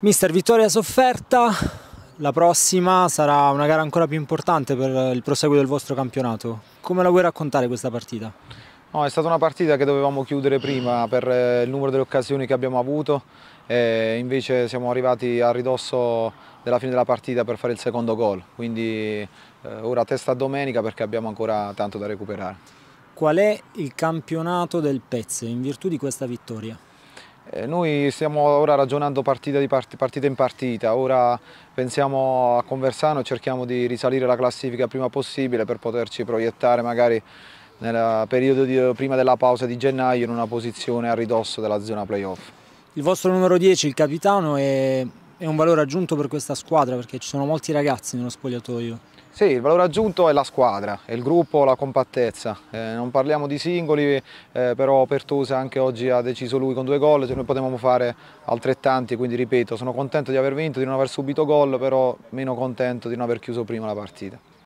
Mister Vittoria sofferta, la prossima sarà una gara ancora più importante per il proseguo del vostro campionato. Come la vuoi raccontare questa partita? No, è stata una partita che dovevamo chiudere prima per eh, il numero delle occasioni che abbiamo avuto e invece siamo arrivati a ridosso della fine della partita per fare il secondo gol, quindi eh, ora testa a domenica perché abbiamo ancora tanto da recuperare. Qual è il campionato del Pezze in virtù di questa vittoria? Eh, noi stiamo ora ragionando partita, part partita, in partita, ora pensiamo a Conversano e cerchiamo di risalire la classifica prima possibile per poterci proiettare magari nel periodo di, prima della pausa di gennaio in una posizione a ridosso della zona playoff. Il vostro numero 10, il capitano, è è un valore aggiunto per questa squadra perché ci sono molti ragazzi nello spogliatoio. Sì, il valore aggiunto è la squadra, è il gruppo, la compattezza. Eh, non parliamo di singoli, eh, però Pertusa anche oggi ha deciso lui con due gol, noi potevamo fare altrettanti, quindi ripeto, sono contento di aver vinto, di non aver subito gol, però meno contento di non aver chiuso prima la partita.